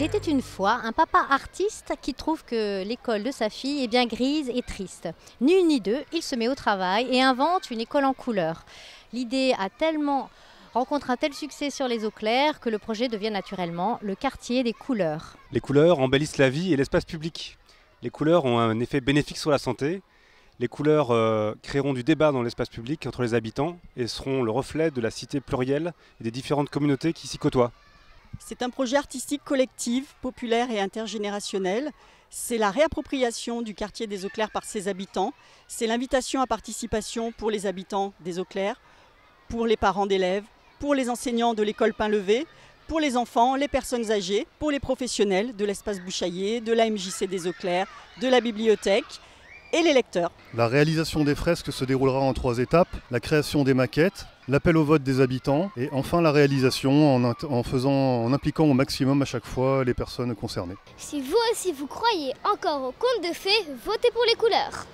Il était une fois un papa artiste qui trouve que l'école de sa fille est bien grise et triste. Ni une ni deux, il se met au travail et invente une école en couleurs. L'idée a tellement rencontre un tel succès sur les eaux claires que le projet devient naturellement le quartier des couleurs. Les couleurs embellissent la vie et l'espace public. Les couleurs ont un effet bénéfique sur la santé. Les couleurs euh, créeront du débat dans l'espace public entre les habitants et seront le reflet de la cité plurielle et des différentes communautés qui s'y côtoient. C'est un projet artistique collectif, populaire et intergénérationnel. C'est la réappropriation du quartier des Eaux Claires par ses habitants. C'est l'invitation à participation pour les habitants des Eaux Claires, pour les parents d'élèves, pour les enseignants de l'école Pain-Levé, pour les enfants, les personnes âgées, pour les professionnels de l'espace Bouchaillé, de la MJC des Eaux Claires, de la bibliothèque et les lecteurs. La réalisation des fresques se déroulera en trois étapes, la création des maquettes, l'appel au vote des habitants et enfin la réalisation en, faisant, en impliquant au maximum à chaque fois les personnes concernées. Si vous aussi vous croyez encore au contes de fées, votez pour les couleurs